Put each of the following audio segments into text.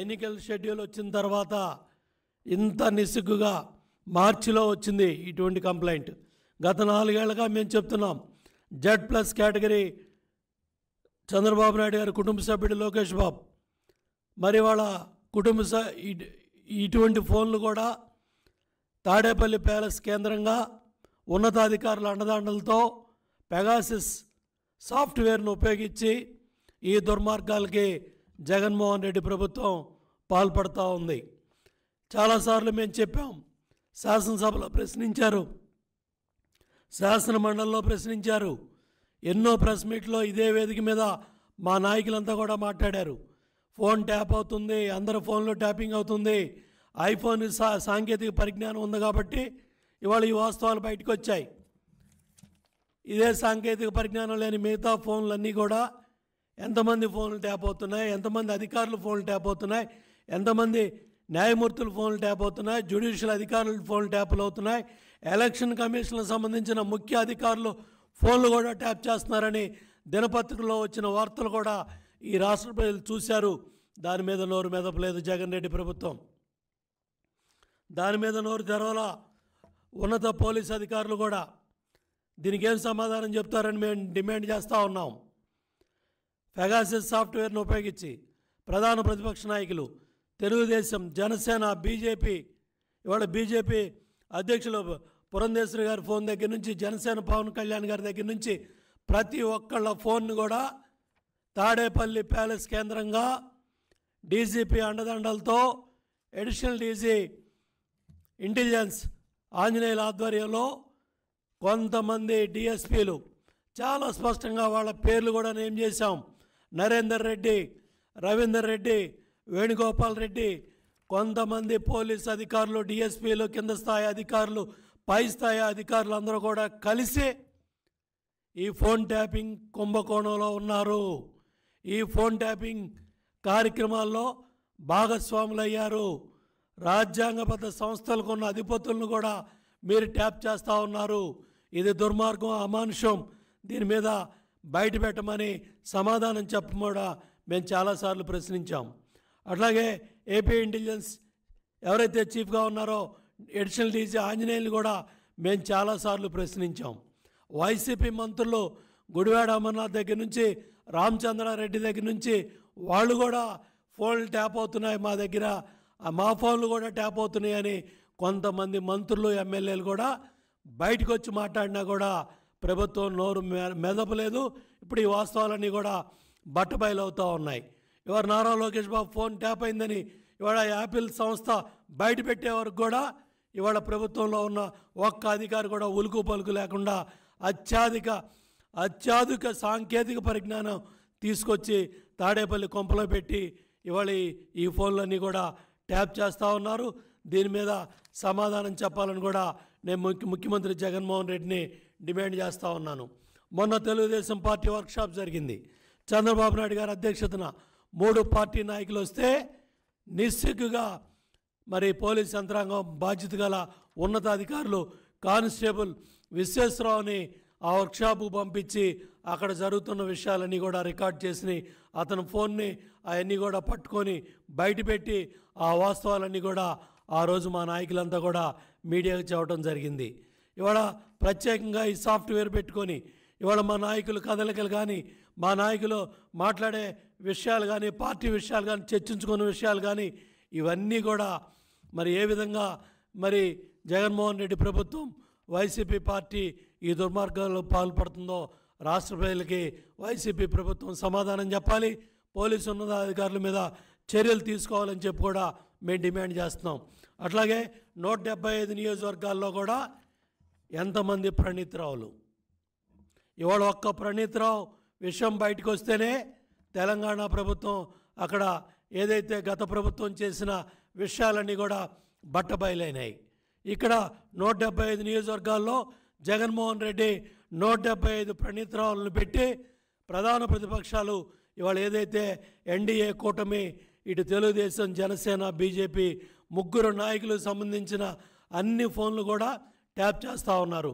ఎన్నికల షెడ్యూల్ వచ్చిన తర్వాత ఇంత నిస్సిగ్గుగా మార్చిలో వచ్చింది ఇటువంటి కంప్లైంట్ గత నాలుగేళ్లుగా మేము చెప్తున్నాం Z plus category Chandrababu Naidu గారి కుటుంబ సభ్యుడు లోకేష్ బాబు మరి వాళ్ళ కుటుంబ ఇటువంటి ఫోన్లు కూడా తాడేపల్లి ప్యాలెస్ కేంద్రంగా ఉన్నతాధికారుల అండదండలతో పెగాసిస్ సాఫ్ట్వేర్ను ఉపయోగించి ఈ దుర్మార్గాలకి జగన్మోహన్ రెడ్డి ప్రభుత్వం పాల్పడుతూ ఉంది చాలాసార్లు మేము చెప్పాం శాసనసభలో ప్రశ్నించారు శాసన మండలిలో ప్రశ్నించారు ఎన్నో ప్రెస్ మీట్లో ఇదే వేదిక మీద మా నాయకులంతా కూడా మాట్లాడారు ఫోన్ ట్యాప్ అవుతుంది అందరి ఫోన్లో ట్యాపింగ్ అవుతుంది ఐఫోన్ సా సాంకేతిక పరిజ్ఞానం ఉంది కాబట్టి ఇవాళ ఈ వాస్తవాలు బయటకు వచ్చాయి ఇదే సాంకేతిక పరిజ్ఞానం లేని మిగతా ఫోన్లన్నీ కూడా ఎంతమంది ఫోన్లు ట్యాప్ అవుతున్నాయి ఎంతమంది అధికారులు ఫోన్లు ట్యాప్ అవుతున్నాయి ఎంతమంది న్యాయమూర్తులు ఫోన్లు ట్యాప్ అవుతున్నాయి జ్యుడిషియల్ అధికారులు ఫోన్లు ట్యాపులు అవుతున్నాయి ఎలక్షన్ కమిషన్లకు సంబంధించిన ముఖ్య అధికారులు ఫోన్లు కూడా ట్యాప్ చేస్తున్నారని దినపత్రికలో వచ్చిన వార్తలు కూడా ఈ రాష్ట్ర ప్రజలు చూశారు దాని మీద నోరు మెదపలేదు జగన్ రెడ్డి ప్రభుత్వం దాని మీద నోరు తెరవల ఉన్నత పోలీస్ అధికారులు కూడా దీనికి ఏం సమాధానం చెప్తారని మేము డిమాండ్ చేస్తూ ఉన్నాం ఫెగాసిస్ సాఫ్ట్వేర్ను ఉపయోగించి ప్రధాన ప్రతిపక్ష నాయకులు తెలుగుదేశం జనసేన బీజేపీ ఇవాళ బీజేపీ అధ్యక్షులు పురంధేశ్వరి గారి ఫోన్ దగ్గర నుంచి జనసేన పవన్ కళ్యాణ్ గారి దగ్గర నుంచి ప్రతి ఒక్కళ్ళ ఫోన్ను కూడా తాడేపల్లి ప్యాలెస్ కేంద్రంగా డీజీపీ అండదండలతో ఎడిషనల్ డీజీ ఇంటెలిజెన్స్ ఆంజనేయుల ఆధ్వర్యంలో కొంతమంది డిఎస్పీలు చాలా స్పష్టంగా వాళ్ళ పేర్లు కూడా నేమ్ చేశాం నరేందర్ రెడ్డి రవీందర్ రెడ్డి వేణుగోపాల్ రెడ్డి కొంతమంది పోలీస్ అధికారులు డిఎస్పీలు కింద స్థాయి అధికారులు పై స్థాయి అధికారులు అందరూ కూడా కలిసి ఈ ఫోన్ ట్యాపింగ్ కుంభకోణంలో ఉన్నారు ఈ ఫోన్ ట్యాపింగ్ కార్యక్రమాల్లో భాగస్వాములయ్యారు రాజ్యాంగబద్ధ సంస్థలకు ఉన్న అధిపతులను కూడా మీరు ట్యాప్ చేస్తూ ఉన్నారు ఇది దుర్మార్గం అమానుషం దీని మీద బయట పెట్టమని సమాధానం చెప్పమూడా మేము చాలాసార్లు ప్రశ్నించాం అట్లాగే ఏపీ ఇంటెలిజెన్స్ ఎవరైతే చీఫ్గా ఉన్నారో ఎడిషనల్ డీజీ ఆంజనేయులు కూడా మేము చాలాసార్లు ప్రశ్నించాం వైసీపీ మంత్రులు గుడివాడ అమర్నాథ్ దగ్గర నుంచి రామచంద్రారెడ్డి దగ్గర నుంచి వాళ్ళు కూడా ఫోన్లు ట్యాప్ అవుతున్నాయి మా దగ్గర మా ఫోన్లు కూడా ట్యాప్ అవుతున్నాయని కొంతమంది మంత్రులు ఎమ్మెల్యేలు కూడా బయటకు వచ్చి మాట్లాడినా కూడా ప్రభుత్వం నోరు మెదపలేదు ఇప్పుడు ఈ వాస్తవాలన్నీ కూడా బట్టబయలవుతూ ఉన్నాయి ఇవాళ నారా లోకేష్ బాబు ఫోన్ ట్యాప్ అయిందని ఇవాళ యాపిల్ సంస్థ బయట వరకు కూడా ఇవాళ ప్రభుత్వంలో ఉన్న ఒక్క అధికారి కూడా ఉలుకు పలుకు లేకుండా అత్యాధిక అత్యాధిక సాంకేతిక పరిజ్ఞానం తీసుకొచ్చి తాడేపల్లి కొంపలో పెట్టి ఇవాళ ఈ ఫోన్లన్నీ కూడా ట్యాప్ చేస్తూ ఉన్నారు దీని మీద సమాధానం చెప్పాలని కూడా నేను ముఖ్య ముఖ్యమంత్రి జగన్మోహన్ రెడ్డిని డిమాండ్ చేస్తూ ఉన్నాను మొన్న తెలుగుదేశం పార్టీ వర్క్షాప్ జరిగింది చంద్రబాబు నాయుడు గారి అధ్యక్షతన మూడు పార్టీ నాయకులు వస్తే నిస్సిగ్గుగా మరి పోలీస్ యంత్రాంగం బాధ్యత గల ఉన్నతాధికారులు కానిస్టేబుల్ విశ్వేశ్వరరావుని ఆ వర్క్షాప్కు పంపించి అక్కడ జరుగుతున్న విషయాలన్నీ కూడా రికార్డ్ చేసి అతని ఫోన్ని అవన్నీ కూడా పట్టుకొని బయటపెట్టి ఆ వాస్తవాలన్నీ కూడా ఆ రోజు మా నాయకులంతా కూడా మీడియాకు చెప్పడం జరిగింది ఇవాళ ప్రత్యేకంగా ఈ సాఫ్ట్వేర్ పెట్టుకొని ఇవాళ మా నాయకులు కదలికలు కానీ మా నాయకులు మాట్లాడే విషయాలు కానీ పార్టీ విషయాలు కానీ చర్చించుకున్న విషయాలు కానీ ఇవన్నీ కూడా మరి ఏ విధంగా మరి జగన్మోహన్ రెడ్డి ప్రభుత్వం వైసీపీ పార్టీ ఈ దుర్మార్గంలో పాల్పడుతుందో రాష్ట్ర ప్రజలకి వైసీపీ ప్రభుత్వం సమాధానం చెప్పాలి పోలీసు ఉన్నతాధికారుల మీద చర్యలు తీసుకోవాలని చెప్పి కూడా మేము డిమాండ్ చేస్తున్నాం అట్లాగే నూట డెబ్బై ఐదు నియోజకవర్గాల్లో కూడా ఎంతమంది ప్రణీతరావులు ఇవాళ ఒక్క ప్రణీతరావు విషయం బయటకు వస్తేనే తెలంగాణ ప్రభుత్వం అక్కడ ఏదైతే గత ప్రభుత్వం చేసిన విషయాలన్నీ కూడా బట్టబయలైనాయి ఇక్కడ నూట డెబ్బై ఐదు నియోజకవర్గాల్లో జగన్మోహన్ రెడ్డి నూట డెబ్బై ఐదు ప్రణీతరావులను పెట్టి ప్రధాన ప్రతిపక్షాలు ఇవాళ ఏదైతే ఎన్డీఏ కూటమి ఇటు తెలుగుదేశం జనసేన బీజేపీ ముగ్గురు నాయకులకు సంబంధించిన అన్ని ఫోన్లు కూడా ట్యాప్ చేస్తూ ఉన్నారు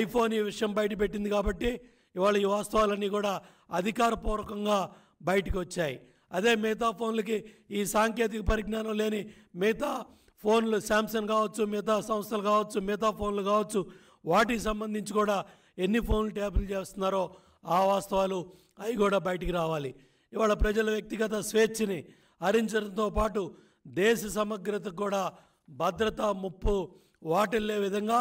ఐఫోన్ ఈ విషయం బయట పెట్టింది కాబట్టి ఇవాళ ఈ వాస్తవాలన్నీ కూడా అధికారపూర్వకంగా బయటకు వచ్చాయి అదే మిగతా ఫోన్లకి ఈ సాంకేతిక పరిజ్ఞానం లేని మిగతా ఫోన్లు శాంసంగ్ కావచ్చు మిగతా సంస్థలు కావచ్చు మిగతా ఫోన్లు కావచ్చు వాటికి సంబంధించి కూడా ఎన్ని ఫోన్లు ట్యాపులు చేస్తున్నారో ఆ వాస్తవాలు అవి కూడా బయటికి రావాలి ఇవాళ ప్రజల వ్యక్తిగత స్వేచ్ఛని హరించడంతో పాటు దేశ సమగ్రతకు కూడా భద్రత ముప్పు వాటిల్లే విధంగా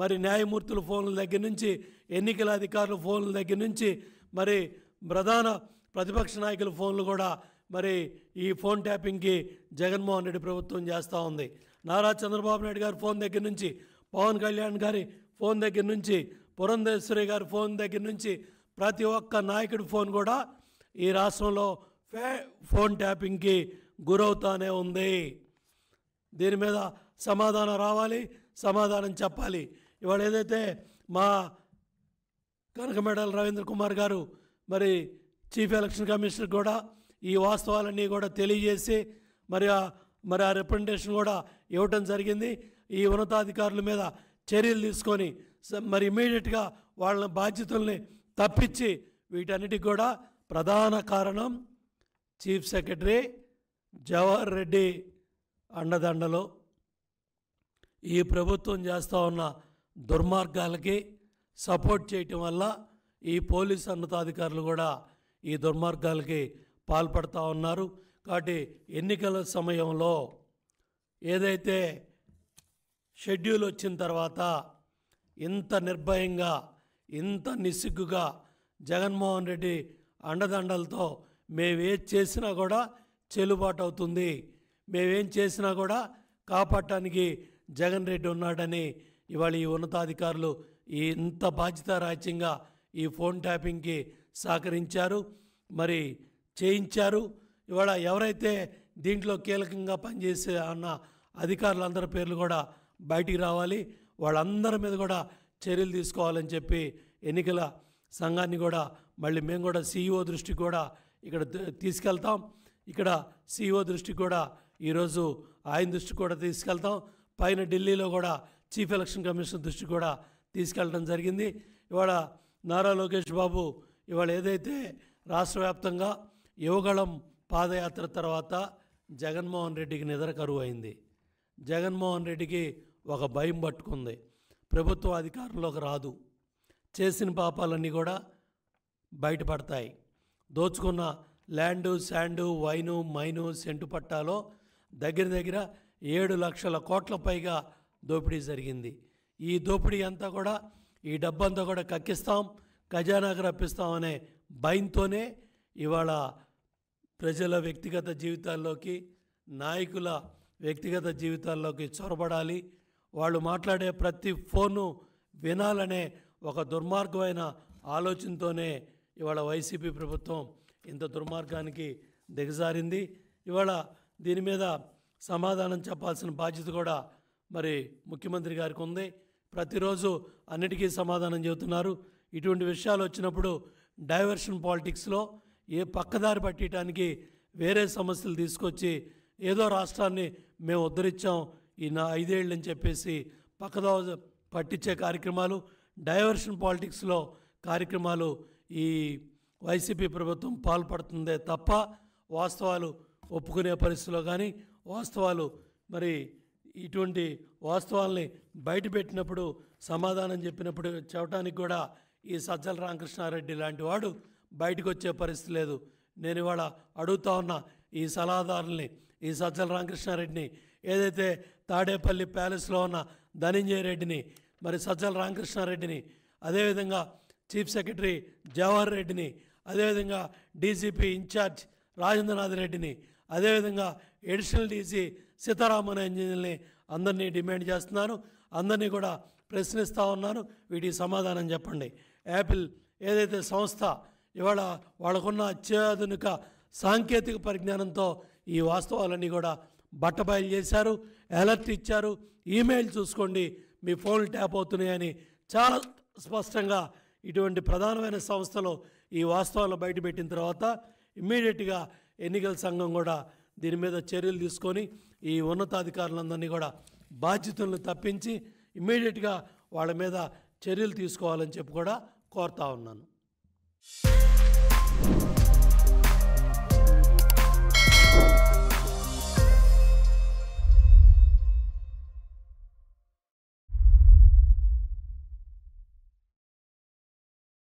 మరి న్యాయమూర్తుల ఫోన్ల దగ్గర నుంచి ఎన్నికల అధికారుల ఫోన్ల దగ్గర నుంచి మరి ప్రధాన ప్రతిపక్ష నాయకుల ఫోన్లు కూడా మరి ఈ ఫోన్ ట్యాపింగ్కి జగన్మోహన్ రెడ్డి ప్రభుత్వం చేస్తూ ఉంది నారా చంద్రబాబు నాయుడు గారి ఫోన్ దగ్గర నుంచి పవన్ కళ్యాణ్ గారి ఫోన్ దగ్గర నుంచి పురంధేశ్వరి గారి ఫోన్ దగ్గర నుంచి ప్రతి ఒక్క నాయకుడి ఫోన్ కూడా ఈ రాష్ట్రంలో ఫే ఫోన్ ట్యాపింగ్కి గురవుతానే ఉంది దీని మీద సమాధానం రావాలి సమాధానం చెప్పాలి ఇవాళ ఏదైతే మా కనకమేడల రవీంద్ర కుమార్ గారు మరి చీఫ్ ఎలక్షన్ కమిషనర్ కూడా ఈ వాస్తవాలన్నీ కూడా తెలియజేసి మరి మరి ఆ రిప్రజెంటేషన్ కూడా ఇవ్వటం జరిగింది ఈ ఉన్నతాధికారుల మీద చర్యలు తీసుకొని మరి ఇమీడియట్గా వాళ్ళ బాధ్యతల్ని తప్పించి వీటన్నిటికి కూడా ప్రధాన కారణం చీఫ్ సెక్రటరీ జవహర్ రెడ్డి అండదండలో ఈ ప్రభుత్వం చేస్తూ ఉన్న దుర్మార్గాలకి సపోర్ట్ చేయటం వల్ల ఈ పోలీస్ ఉన్నతాధికారులు కూడా ఈ దుర్మార్గాలకి పాల్పడుతూ ఉన్నారు కాబట్టి ఎన్నికల సమయంలో ఏదైతే షెడ్యూల్ వచ్చిన తర్వాత ఇంత నిర్భయంగా ఇంత నిస్సిగ్గుగా జగన్మోహన్ రెడ్డి అండదండలతో మేమేం చేసినా కూడా చెల్లుబాటు అవుతుంది మేమేం చేసినా కూడా కాపాడటానికి జగన్ రెడ్డి ఉన్నాడని ఇవాళ ఈ ఉన్నతాధికారులు ఇంత బాధ్యత రాజ్యంగా ఈ ఫోన్ ట్యాపింగ్కి సహకరించారు మరి చేయించారు ఇవాళ ఎవరైతే దీంట్లో కీలకంగా పనిచేసే అన్న అధికారులందరి పేర్లు కూడా బయటికి రావాలి వాళ్ళందరి మీద కూడా చర్యలు తీసుకోవాలని చెప్పి ఎన్నికల సంఘాన్ని కూడా మళ్ళీ మేము కూడా సీఈఓ దృష్టికి కూడా ఇక్కడ తీసుకెళ్తాం ఇక్కడ సీఈఓ దృష్టికి కూడా ఈరోజు ఆయన దృష్టికి కూడా తీసుకెళ్తాం పైన ఢిల్లీలో కూడా చీఫ్ ఎలక్షన్ కమిషన్ దృష్టి కూడా తీసుకెళ్ళడం జరిగింది ఇవాళ నారా లోకేష్ బాబు ఇవాళ ఏదైతే రాష్ట్ర వ్యాప్తంగా యువగళం పాదయాత్ర తర్వాత జగన్మోహన్ రెడ్డికి నిద్ర కరువు అయింది జగన్మోహన్ రెడ్డికి ఒక భయం పట్టుకుంది ప్రభుత్వం అధికారంలోకి రాదు చేసిన పాపాలన్నీ కూడా బయటపడతాయి దోచుకున్న land sand wine mine cent పట్టాలో దగ్గర దగ్గర ఏడు లక్షల కోట్ల పైగా దోపిడీ జరిగింది ఈ దోపిడీ అంతా కూడా ఈ డబ్బంతా కూడా కక్కిస్తాం ఖజానాకు రప్పిస్తామనే భయంతోనే ఇవాళ ప్రజల వ్యక్తిగత జీవితాల్లోకి నాయకుల వ్యక్తిగత జీవితాల్లోకి చొరబడాలి వాళ్ళు మాట్లాడే ప్రతి ఫోను వినాలనే ఒక దుర్మార్గమైన ఆలోచనతోనే ఇవాళ వైసీపీ ప్రభుత్వం ఇంత దుర్మార్గానికి దిగజారింది ఇవాళ దీని మీద సమాధానం చెప్పాల్సిన బాధ్యత కూడా మరి ముఖ్యమంత్రి గారికి ఉంది ప్రతిరోజు అన్నిటికీ సమాధానం చెబుతున్నారు ఇటువంటి విషయాలు వచ్చినప్పుడు డైవర్షన్ పాలిటిక్స్లో ఏ పక్కదారి పట్టడానికి వేరే సమస్యలు తీసుకొచ్చి ఏదో రాష్ట్రాన్ని మేము ఉద్ధరించాం ఈ నా ఐదేళ్ళని చెప్పేసి పక్కదో పట్టించే కార్యక్రమాలు డైవర్షన్ పాలిటిక్స్లో కార్యక్రమాలు ఈ వైసీపీ ప్రభుత్వం పాల్పడుతుందే తప్ప వాస్తవాలు ఒప్పుకునే పరిస్థితిలో కానీ వాస్తవాలు మరి ఇటువంటి వాస్తవాల్ని బయటపెట్టినప్పుడు సమాధానం చెప్పినప్పుడు చెప్పడానికి కూడా ఈ సజ్జల రామకృష్ణారెడ్డి లాంటి వాడు బయటకు వచ్చే పరిస్థితి లేదు నేను ఇవాళ అడుగుతా ఉన్న ఈ సలహాదారుల్ని ఈ సజ్జల రామకృష్ణారెడ్డిని ఏదైతే తాడేపల్లి ప్యాలెస్లో ఉన్న ధనంజయ రెడ్డిని మరి సజ్జల రామకృష్ణారెడ్డిని అదేవిధంగా చీఫ్ సెక్రటరీ జవహర్ రెడ్డిని అదేవిధంగా డీజీపీ ఇన్ఛార్జ్ రాజేంద్రనాథ్ రెడ్డిని అదేవిధంగా ఎడిషనల్ డీసీ సీతారామన్ ఇంజనీర్ని అందరినీ డిమాండ్ చేస్తున్నాను అందరినీ కూడా ప్రశ్నిస్తూ ఉన్నాను వీటికి సమాధానం చెప్పండి యాపిల్ ఏదైతే సంస్థ ఇవాళ వాళ్ళకున్న అత్యాధునిక సాంకేతిక పరిజ్ఞానంతో ఈ వాస్తవాలన్నీ కూడా బట్టబయలు చేశారు అలర్ట్ ఇచ్చారు ఈమెయిల్ చూసుకోండి మీ ఫోన్లు ట్యాప్ అవుతున్నాయని చాలా స్పష్టంగా ఇటువంటి ప్రధానమైన సంస్థలు ఈ వాస్తవాలు బయటపెట్టిన తర్వాత ఇమ్మీడియట్గా ఎన్నికల సంఘం కూడా దీని మీద చర్యలు తీసుకొని ఈ ఉన్నతాధికారులందరినీ కూడా బాధ్యతలను తప్పించి ఇమ్మీడియట్గా వాళ్ళ మీద చర్యలు తీసుకోవాలని చెప్పి కూడా కోరుతా ఉన్నాను